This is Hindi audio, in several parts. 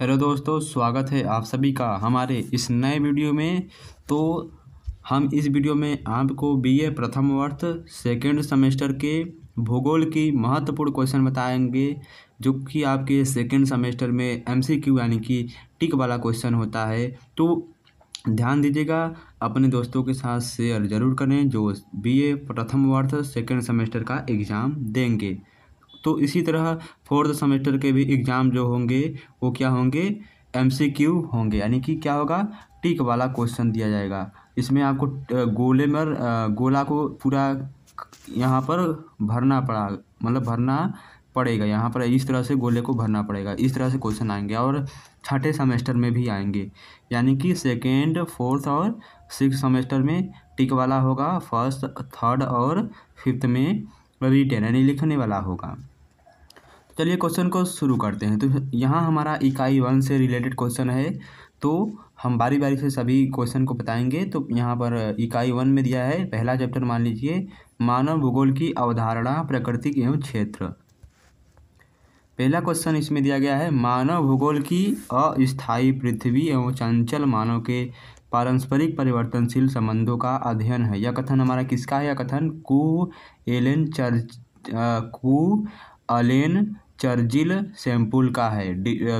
हेलो दोस्तों स्वागत है आप सभी का हमारे इस नए वीडियो में तो हम इस वीडियो में आपको बीए प्रथम वर्ष सेकेंड सेमेस्टर के भूगोल की महत्वपूर्ण क्वेश्चन बताएंगे जो कि आपके सेकेंड सेमेस्टर में एमसीक्यू यानी कि टिक वाला क्वेश्चन होता है तो ध्यान दीजिएगा अपने दोस्तों के साथ शेयर जरूर करें जो बीए प्रथम वर्ष सेकेंड सेमेस्टर का एग्ज़ाम देंगे तो इसी तरह फोर्थ सेमेस्टर के भी एग्ज़ाम जो होंगे वो क्या होंगे एम सी क्यू होंगे यानी कि क्या होगा टिक वाला क्वेश्चन दिया जाएगा इसमें आपको गोले में गोला को पूरा यहाँ पर भरना पड़ा मतलब भरना पड़ेगा यहाँ पर इस तरह से गोले को भरना पड़ेगा इस तरह से क्वेश्चन आएंगे और छठे सेमेस्टर में भी आएंगे यानी कि सेकेंड फोर्थ और सिक्स सेमेस्टर में टिक वाला होगा फर्स्ट थर्ड और फिफ्थ में रिटेन लिखने वाला होगा तो चलिए क्वेश्चन को शुरू करते हैं तो यहाँ हमारा इकाई वन से रिलेटेड क्वेश्चन है तो हम बारी बारी से सभी क्वेश्चन को बताएंगे तो यहाँ पर इकाई वन में दिया है पहला चैप्टर मान लीजिए मानव भूगोल की अवधारणा प्रकृति एवं क्षेत्र पहला क्वेश्चन इसमें दिया गया है मानव भूगोल की अस्थायी पृथ्वी एवं चंचल मानव के पारस्परिक परिवर्तनशील संबंधों का अध्ययन है यह कथन हमारा किसका है यह कथन कु एलेन चर्च कु अलेन चर्जिल सैम्पुल का है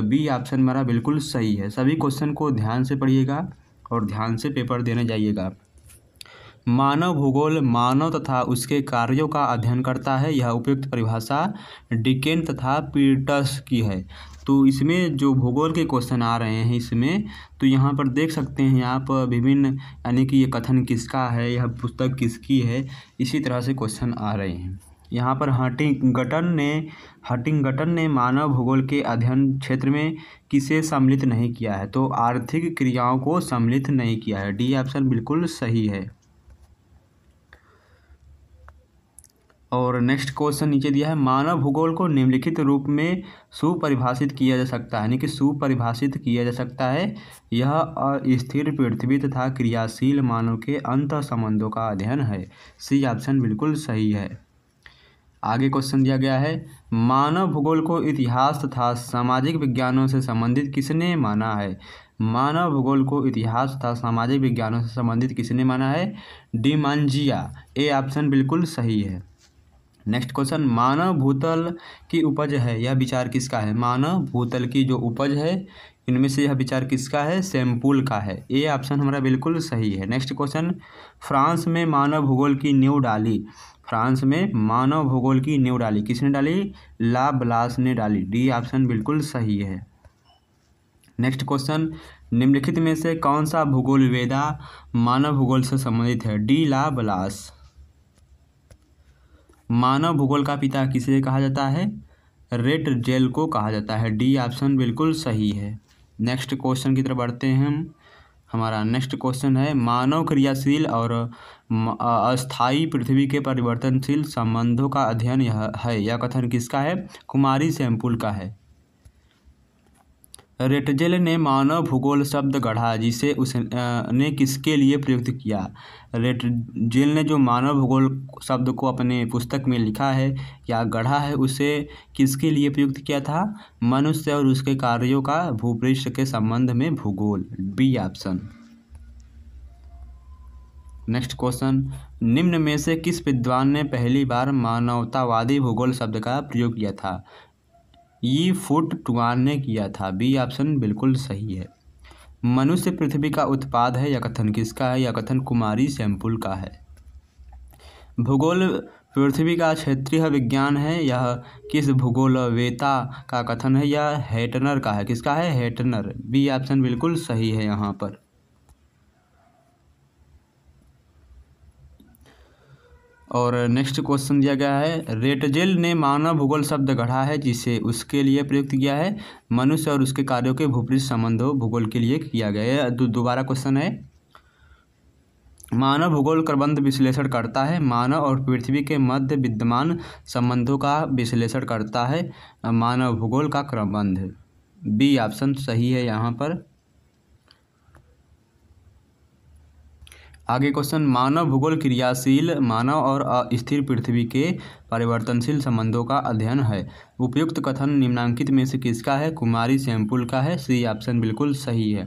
बी ऑप्शन हमारा बिल्कुल सही है सभी क्वेश्चन को ध्यान से पढ़िएगा और ध्यान से पेपर देने जाइएगा मानव भूगोल मानव तथा उसके कार्यों का अध्ययन करता है यह उपयुक्त परिभाषा डिकेन तथा पीटर्स की है तो इसमें जो भूगोल के क्वेश्चन आ रहे हैं इसमें तो यहाँ पर देख सकते हैं आप विभिन्न यानी कि ये कथन किसका है यह पुस्तक किसकी है इसी तरह से क्वेश्चन आ रहे हैं यहाँ पर हटिंगटन ने हटिंगटन ने मानव भूगोल के अध्ययन क्षेत्र में किसे सम्मिलित नहीं किया है तो आर्थिक क्रियाओं को सम्मिलित नहीं किया है डी ऑप्शन बिल्कुल सही है और नेक्स्ट क्वेश्चन नीचे दिया है मानव भूगोल को निम्नलिखित रूप में सुपरिभाषित किया जा सकता है यानी कि सुपरिभाषित किया जा सकता है यह अस्थिर पृथ्वी तथा क्रियाशील मानव के अंत संबंधों का अध्ययन है सी ऑप्शन बिल्कुल सही है आगे क्वेश्चन दिया गया है मानव भूगोल को इतिहास तथा सामाजिक विज्ञानों से संबंधित किसने माना है मानव भूगोल को इतिहास तथा सामाजिक विज्ञानों से संबंधित किसने माना है डिमांजिया ए ऑप्शन बिल्कुल सही है नेक्स्ट क्वेश्चन मानव भूतल की उपज है यह विचार किसका है मानव भूतल की जो उपज है इनमें से यह विचार किसका है सैम्पुल का है ये ऑप्शन हमारा बिल्कुल सही है नेक्स्ट क्वेश्चन फ्रांस में मानव भूगोल की न्यू डाली फ्रांस में मानव भूगोल की न्यू डाली किसने डाली ला ब्लास ने डाली डी ऑप्शन बिल्कुल सही है नेक्स्ट क्वेश्चन निम्नलिखित में से कौन सा भूगोल वेदा मानव भूगोल से संबंधित है डी ला ब्लास मानव भूगोल का पिता किसे कहा जाता है रेट जेल को कहा जाता है डी ऑप्शन बिल्कुल सही है नेक्स्ट क्वेश्चन की तरफ बढ़ते हैं हम हमारा नेक्स्ट क्वेश्चन है मानव क्रियाशील और अस्थाई पृथ्वी के परिवर्तनशील संबंधों का अध्ययन यह है यह कथन किसका है कुमारी सैम्पुल का है रेटजेल ने मानव भूगोल शब्द गढ़ा जिसे उसने किसके लिए प्रयुक्त किया रेटजेल ने जो मानव भूगोल शब्द को अपने पुस्तक में लिखा है या गढ़ा है उसे किसके लिए प्रयुक्त किया था मनुष्य और उसके कार्यों का भूपृष्ठ के संबंध में भूगोल बी ऑप्शन नेक्स्ट क्वेश्चन निम्न में से किस विद्वान ने पहली बार मानवतावादी भूगोल शब्द का प्रयोग किया था ये फुट टुगान ने किया था बी ऑप्शन बिल्कुल सही है मनुष्य पृथ्वी का उत्पाद है या कथन किसका है या कथन कुमारी सैम्पुल का है भूगोल पृथ्वी का क्षेत्रीय विज्ञान है यह किस भूगोलवेता का कथन है या हेटनर का है किसका है हेटनर बी ऑप्शन बिल्कुल सही है यहाँ पर और नेक्स्ट क्वेश्चन दिया गया है रेटजेल ने मानव भूगोल शब्द गढ़ा है जिसे उसके लिए प्रयुक्त किया है मनुष्य और उसके कार्यों के भूपृत संबंध भूगोल के लिए किया गया है दोबारा क्वेश्चन है मानव भूगोल प्रबंध विश्लेषण करता है मानव और पृथ्वी के मध्य विद्यमान संबंधों का विश्लेषण करता है मानव भूगोल का क्रमबंध बी ऑप्शन सही है यहाँ पर आगे क्वेश्चन मानव भूगोल क्रियाशील मानव और अस्थिर पृथ्वी के परिवर्तनशील संबंधों का अध्ययन है उपयुक्त कथन निम्नांकित में से किसका है कुमारी सैम्पुल का है सी ऑप्शन बिल्कुल सही है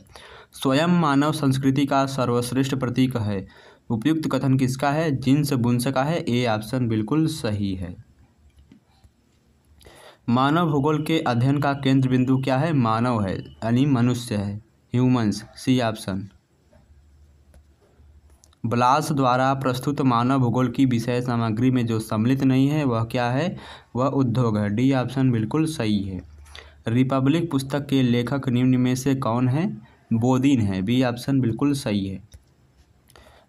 स्वयं मानव संस्कृति का सर्वश्रेष्ठ प्रतीक है उपयुक्त कथन किसका है जिन्स बुंस का है ए ऑप्शन बिल्कुल सही है मानव भूगोल के अध्ययन का केंद्र बिंदु क्या है मानव है यानी मनुष्य है ह्यूमंस सी ऑप्शन ब्लास द्वारा प्रस्तुत मानव भूगोल की विषय सामग्री में जो सम्मिलित नहीं है वह क्या है वह उद्योग है डी ऑप्शन बिल्कुल सही है रिपब्लिक पुस्तक के लेखक निम्न में से कौन है बोदिन है बी ऑप्शन बिल्कुल सही है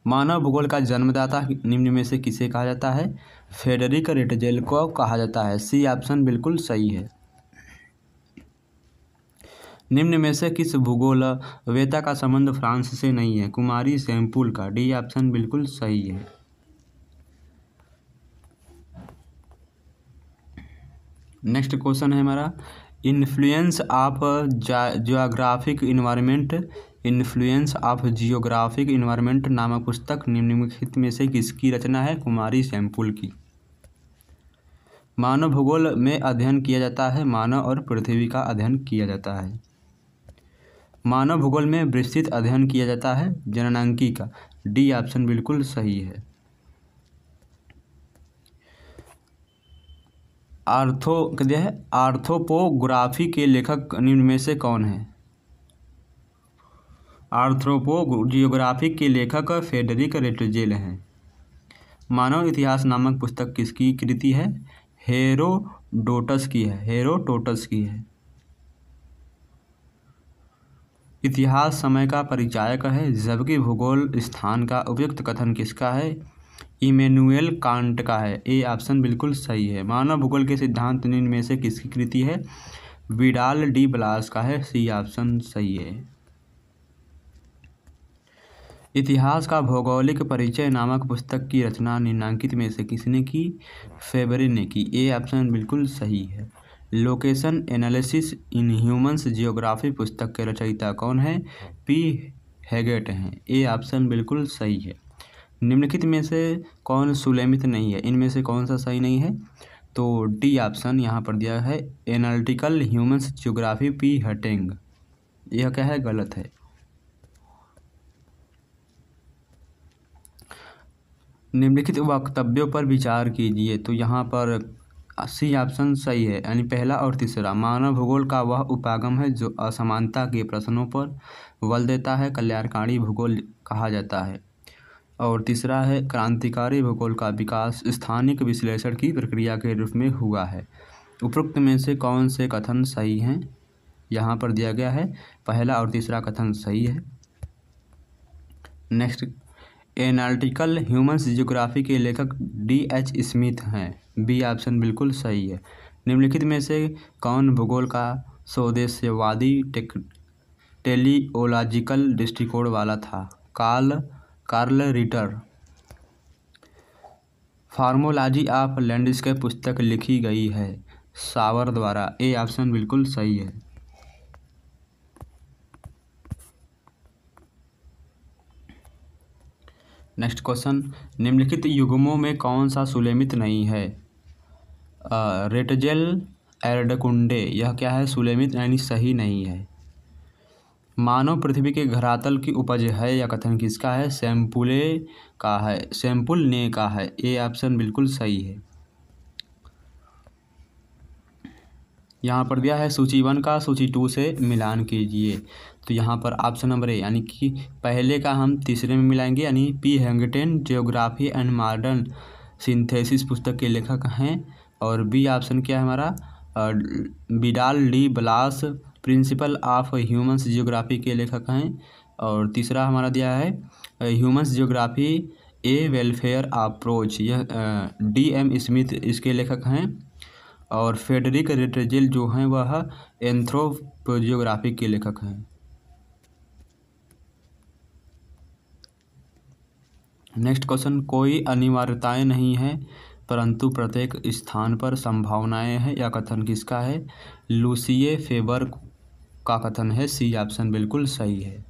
मानव भूगोल का जन्मदाता निम्न में से किसे कहा जाता है फेडरिक रिटजेल को कहा जाता है सी ऑप्शन बिल्कुल सही है निम्न में से किस भूगोल वेता का संबंध फ्रांस से नहीं है कुमारी सैम्पुल का डी ऑप्शन बिल्कुल सही है नेक्स्ट क्वेश्चन है हमारा influence of geographic environment influence of geographic environment नामक पुस्तक निम्नलिखित में से किसकी रचना है कुमारी सैम्पुल की मानव भूगोल में अध्ययन किया जाता है मानव और पृथ्वी का अध्ययन किया जाता है मानव भूगोल में विस्तृत अध्ययन किया जाता है जननांकी का डी ऑप्शन बिल्कुल सही है आर्थो क्या है आर्थोपोग्राफी के लेखक निम्न में से कौन है आर्थ्रोपो जियोग्राफी के लेखक फेडरिक रेटजेल हैं मानव इतिहास नामक पुस्तक किसकी कृति है हेरोडोटस की है हेरोटोटस की है इतिहास समय का परिचायक है जबकि भूगोल स्थान का उपयुक्त कथन किसका है इमेनुएल कांट का है ए ऑप्शन बिल्कुल सही है मानव भूगोल के सिद्धांत निम्न में से किसकी कृति है विडाल डी ब्लास का है सी ऑप्शन सही है इतिहास का भौगोलिक परिचय नामक पुस्तक की रचना निम्नांकित में से किसने की फेबरे ने की ए ऑप्शन बिल्कुल सही है location analysis in humans geography पुस्तक के रचयिता कौन है पी हैगेट हैं ए ऑप्शन बिल्कुल सही है निम्नलिखित में से कौन सुलेमित नहीं है इनमें से कौन सा सही नहीं है तो डी ऑप्शन यहाँ पर दिया है एनालिटिकल ह्यूमंस जियोग्राफी पी हटेंग यह क्या है गलत है निम्नलिखित वक्तव्यों पर विचार कीजिए तो यहाँ पर सी ऑप्शन सही है यानी पहला और तीसरा मानव भूगोल का वह उपागम है जो असमानता के प्रश्नों पर बल देता है कल्याणकारी भूगोल कहा जाता है और तीसरा है क्रांतिकारी भूगोल का विकास स्थानिक विश्लेषण की प्रक्रिया के रूप में हुआ है उपरोक्त में से कौन से कथन सही हैं यहाँ पर दिया गया है पहला और तीसरा कथन सही है नेक्स्ट एनाल्टिकल ह्यूमन्स जियोग्राफी के लेखक डी एच स्मिथ हैं बी ऑप्शन बिल्कुल सही है निम्नलिखित में से कौन भूगोल का स्वदेशवादी टेलीओलॉजिकल दृष्टिकोण वाला था Carl Carl Ritter morphology of landscape पुस्तक लिखी गई है सावर द्वारा ए ऑप्शन बिल्कुल सही है नेक्स्ट क्वेश्चन निम्नलिखित युग्मों में कौन सा सुलेमित नहीं है रेटजेल एरडकुंडे यह क्या है सुलेमित यानी सही नहीं है मानव पृथ्वी के घरातल की उपज है या कथन किसका है सैम्पुले का है सैम्पुल ने का है ये ऑप्शन बिल्कुल सही है यहाँ पर दिया है सूची वन का सूची टू से मिलान कीजिए तो यहाँ पर ऑप्शन नंबर ए यानी कि पहले का हम तीसरे में मिलाएंगे यानी P Haggett geography and modern synthesis पुस्तक के लेखक हैं और बी ऑप्शन क्या है हमारा Vidal de Blache principle of humans geography के लेखक हैं और तीसरा हमारा दिया है humans geography a welfare approach यह डी एम स्मिथ इसके लेखक हैं और फेडरिक रेटेजिल जो हैं वह एंथ्रोपोजियोग्राफी के लेखक हैं नेक्स्ट क्वेश्चन कोई अनिवार्यताएं नहीं है परंतु प्रत्येक स्थान पर संभावनाएं हैं या कथन किसका है लूसिए फेबर का कथन है सी ऑप्शन बिल्कुल सही है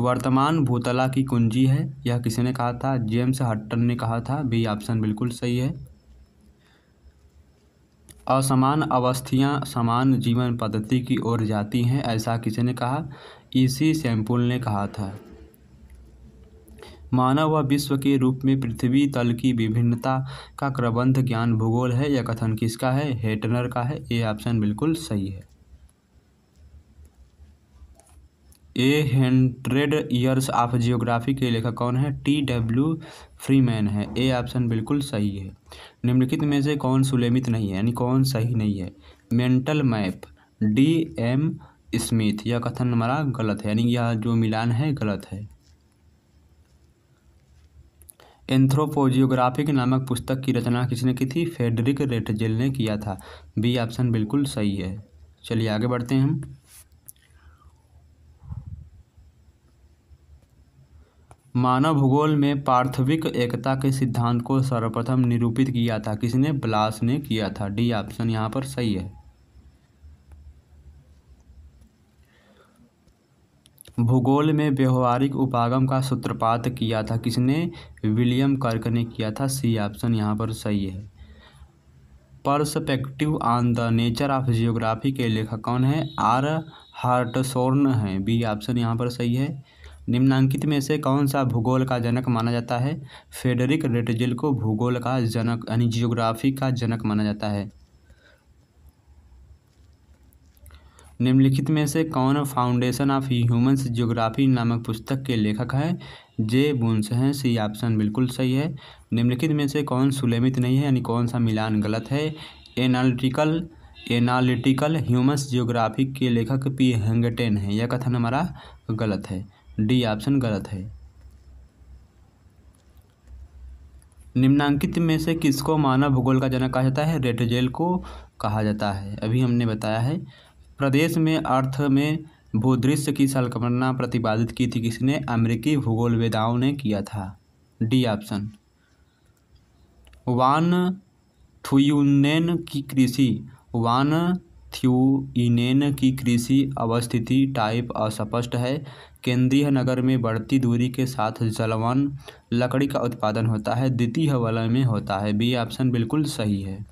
वर्तमान भूतला की कुंजी है यह किसने कहा था जेम्स हट्टन ने कहा था बी ऑप्शन बिल्कुल सही है असमान अवस्थियाँ समान जीवन पद्धति की ओर जाती हैं ऐसा किसने कहा इसी सैम्पुल ने कहा था मानव व विश्व के रूप में पृथ्वी तल की विभिन्नता का प्रबंध ज्ञान भूगोल है यह कथन किसका है हेटनर का है ये ऑप्शन बिल्कुल सही है a hundred years of geography के लेखक कौन है टी डब्ल्यू फ्रीमैन है ए ऑप्शन बिल्कुल सही है निम्नलिखित में से कौन सुलेमित नहीं है यानी कौन सही नहीं है mental map D M Smith यह कथन हमारा गलत है यानी यह जो मिलान है गलत है एंथ्रोपोजियोग्राफिक नामक पुस्तक की रचना किसने की थी फेडरिक रेटजेल ने किया था बी ऑप्शन बिल्कुल सही है चलिए आगे बढ़ते हैं हम मानव भूगोल में पार्थविक एकता के सिद्धांत को सर्वप्रथम निरूपित किया था किसने ब्लास ने किया था डी ऑप्शन यहाँ पर सही है भूगोल में व्यवहारिक उपागम का सूत्रपात किया था किसने विलियम कर्क ने किया था सी ऑप्शन यहाँ पर सही है perspective on the nature of geography के लेखक कौन है आर हार्टसोर्न है बी ऑप्शन यहाँ पर सही है निम्नांकित में से कौन सा भूगोल का जनक माना जाता है फेडरिक रेटजिल को भूगोल का जनक यानी जियोग्राफी का जनक माना जाता है निम्नलिखित में से कौन फाउंडेशन ऑफ ह्यूमंस जियोग्राफी नामक पुस्तक के लेखक हैं जे बुंस हैं सी ऑप्शन बिल्कुल सही है निम्नलिखित में से कौन सुलेमित नहीं है यानी कौन सा मिलान गलत है एनालिटिकल एनालिटिकल ह्यूमस जियोग्राफी के लेखक पी हेंगटेन हैं यह कथन हमारा गलत है डी ऑप्शन गलत है निम्नांकित में से किसको मानव भूगोल का जनक कहा जाता है रेटजेल को कहा जाता है अभी हमने बताया है प्रदेश में अर्थ में भूदृश्य की संकल्पना प्रतिपादित की थी किसने अमेरिकी भूगोलवेदाओं ने किया था डी ऑप्शन वान थुयुनेन की कृषि वान थ्यूनेन की कृषि अवस्थिति टाइप अस्पष्ट है केंद्रीय नगर में बढ़ती दूरी के साथ जलवन लकड़ी का उत्पादन होता है द्वितीय वलय में होता है बी ऑप्शन बिल्कुल सही है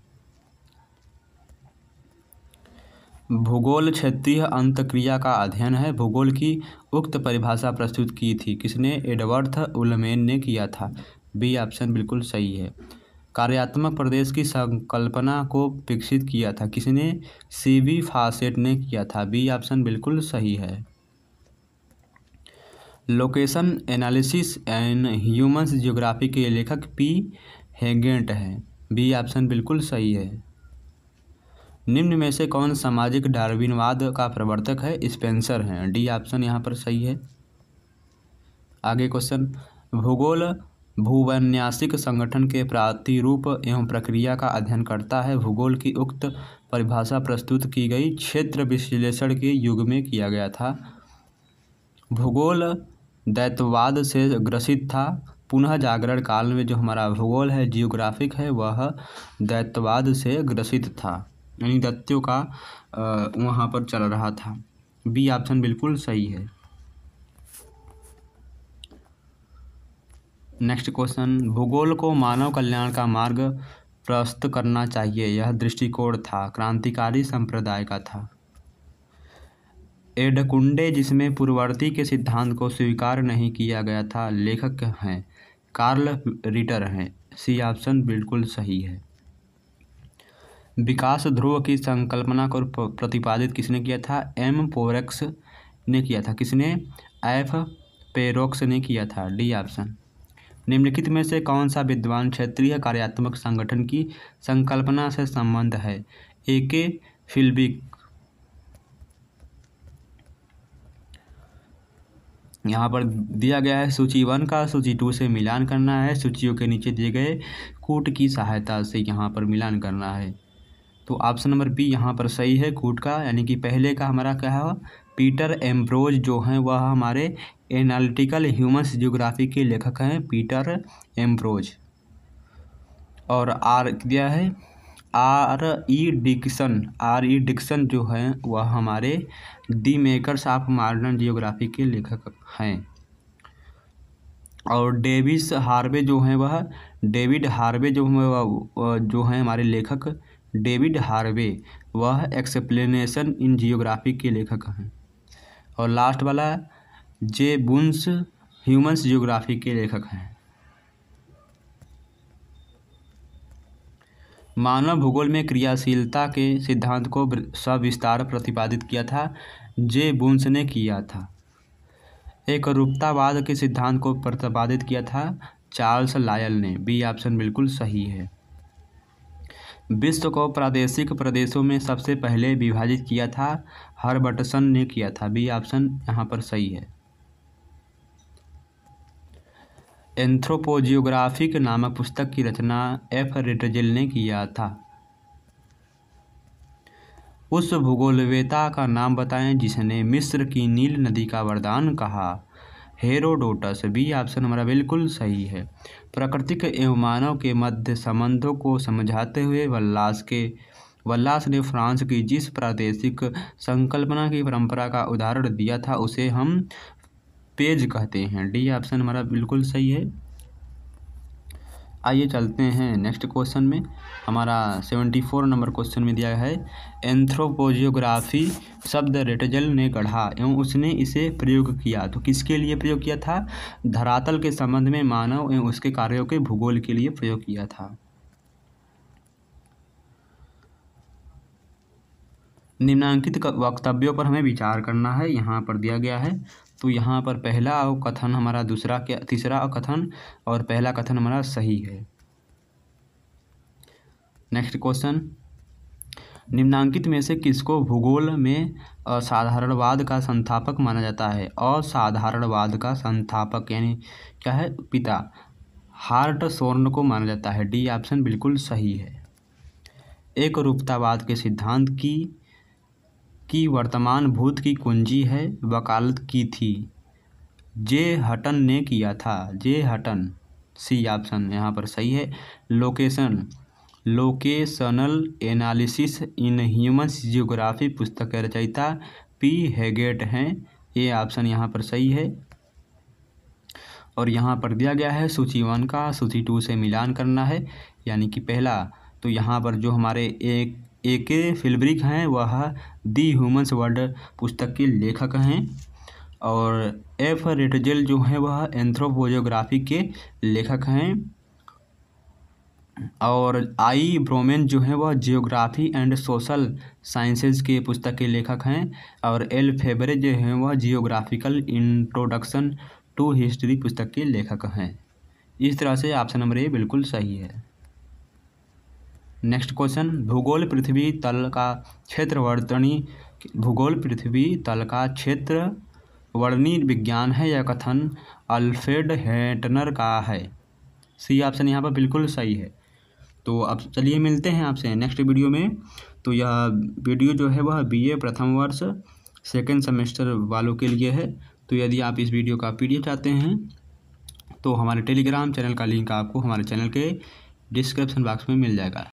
भूगोल क्षेत्रीय अंतक्रिया का अध्ययन है भूगोल की उक्त परिभाषा प्रस्तुत की थी किसने एडवर्थ उलमेन ने किया था बी ऑप्शन बिल्कुल सही है कार्यात्मक प्रदेश की संकल्पना को विकसित किया था किसने सी वी फासेट ने किया था बी ऑप्शन बिल्कुल सही है location analysis and humans geography के लेखक पी हेगेंट हैं बी ऑप्शन बिल्कुल सही है निम्न में से कौन सामाजिक डार्विनवाद का प्रवर्तक है स्पेंसर हैं डी ऑप्शन यहाँ पर सही है आगे क्वेश्चन भूगोल भूवन्यासिक संगठन के प्रतिरूप एवं प्रक्रिया का अध्ययन करता है भूगोल की उक्त परिभाषा प्रस्तुत की गई क्षेत्र विश्लेषण के युग में किया गया था भूगोल दैतवाद से ग्रसित था पुनः जागरण काल में जो हमारा भूगोल है जियोग्राफिक है वह दैतवाद से ग्रसित था यानी दत्त्यों का वहाँ पर चल रहा था बी ऑप्शन बिल्कुल सही है नेक्स्ट क्वेश्चन भूगोल को मानव कल्याण का मार्ग प्रस्त करना चाहिए यह दृष्टिकोण था क्रांतिकारी संप्रदाय का था एडकुंडे जिसमें पूर्ववर्ती के सिद्धांत को स्वीकार नहीं किया गया था लेखक हैं कार्ल रिटर हैं सी ऑप्शन बिल्कुल सही है विकास ध्रुव की संकल्पना को प्रतिपादित किसने किया था एम पोरेक्स ने किया था किसने एफ पेरोक्स ने किया था डी ऑप्शन निम्नलिखित में से कौन सा विद्वान क्षेत्रीय कार्यात्मक संगठन की संकल्पना से संबंध है ए के फिल्बिक यहाँ पर दिया गया है सूची वन का सूची टू से मिलान करना है सूचियों के नीचे दिए गए कूट की सहायता से यहाँ पर मिलान करना है तो ऑप्शन नंबर बी यहाँ पर सही है कूट का यानी कि पहले का हमारा क्या है पीटर एम्ब्रोज जो हैं वह हमारे एनालिटिकल ह्यूमन्स जियोग्राफी के लेखक हैं पीटर एम्ब्रोज और आर दिया है R E Dickinson R E Dickinson जो हैं वह हमारे the makers of modern geography के लेखक हैं और डेविस हार्वे जो हैं वह डेविड हार्वे जो हैं जो हैं हमारे लेखक डेविड हार्वे वह एक्सप्लेनेशन इन जियोग्राफी के लेखक हैं और लास्ट वाला जे बुन्स ह्यूमन्स जियोग्राफी के लेखक हैं मानव भूगोल में क्रियाशीलता के सिद्धांत को सविस्तार प्रतिपादित किया था जे बुन्स ने किया था एक रूपतावाद के सिद्धांत को प्रतिपादित किया था चार्ल्स लायल ने बी ऑप्शन बिल्कुल सही है विश्व को प्रादेशिक प्रदेशों में सबसे पहले विभाजित किया था हर्बर्टसन ने किया था बी ऑप्शन यहाँ पर सही है एंथ्रोपोजियोग्राफिक नामक पुस्तक की रचना एफ रिटजिल ने किया था उस भूगोलवेता का नाम बताएं जिसने मिस्र की नील नदी का वरदान कहा हेरोडोटस बी ऑप्शन हमारा बिल्कुल सही है प्राकृतिक एवं मानव के मध्य संबंधों को समझाते हुए वल्लास के वल्लास ने फ्रांस की जिस प्रादेशिक संकल्पना की परंपरा का उदाहरण दिया था उसे हम पेज कहते हैं डी ऑप्शन हमारा बिल्कुल सही है आइए चलते हैं नेक्स्ट क्वेश्चन में हमारा सेवेंटी फोर नंबर क्वेश्चन में दिया है एंथ्रोपोजियोग्राफी शब्द रेटजल ने गढ़ा एवं उसने इसे प्रयोग किया तो किसके लिए प्रयोग किया था धरातल के संबंध में मानव एवं उसके कार्यों के भूगोल के लिए प्रयोग किया था निम्नांकित वक्तव्यों पर हमें विचार करना है यहाँ पर दिया गया है तो यहाँ पर पहला कथन हमारा दूसरा के तीसरा कथन और पहला कथन हमारा सही है नेक्स्ट क्वेश्चन निम्नांकित में से किसको भूगोल में असाधारणवाद का संस्थापक माना जाता है असाधारणवाद का संस्थापक यानी क्या है पिता हार्ट सोर्न को माना जाता है डी ऑप्शन बिल्कुल सही है एक रूपतावाद के सिद्धांत की की वर्तमान भूत की कुंजी है वकालत की थी जे हटन ने किया था जे हटन सी ऑप्शन यहाँ पर सही है location locational analysis in human geography पुस्तक रचयिता पी हैगेट हैं ये ऑप्शन यहाँ पर सही है और यहाँ पर दिया गया है सूची वन का सूची टू से मिलान करना है यानी कि पहला तो यहाँ पर जो हमारे एक ए के फिलब्रिक हैं वह दी ह्यूमन्स वर्ल्ड पुस्तक के लेखक हैं और एफ रेटजेल जो हैं वह एंथ्रोपोजोग्राफी के लेखक हैं और आई ब्रोमेन जो हैं वह जियोग्राफी एंड सोशल साइंसेज के पुस्तक के लेखक हैं और एल फेबरे जो हैं वह जियोग्राफिकल इंट्रोडक्शन टू हिस्ट्री पुस्तक के लेखक हैं इस तरह से ऑप्शन नंबर ए बिल्कुल सही है नेक्स्ट क्वेश्चन भूगोल पृथ्वी तल का क्षेत्र वर्तनी भूगोल पृथ्वी तल का क्षेत्र वर्णी विज्ञान है यह कथन अल्फ्रेड हेटनर का है सी ऑप्शन यहाँ पर बिल्कुल सही है तो अब चलिए मिलते हैं आपसे नेक्स्ट वीडियो में तो यह वीडियो जो है वह बीए प्रथम वर्ष सेकेंड सेमेस्टर वालों के लिए है तो यदि आप इस वीडियो का पीडीएफ चाहते हैं तो हमारे टेलीग्राम चैनल का लिंक आपको हमारे चैनल के डिस्क्रिप्शन बॉक्स में मिल जाएगा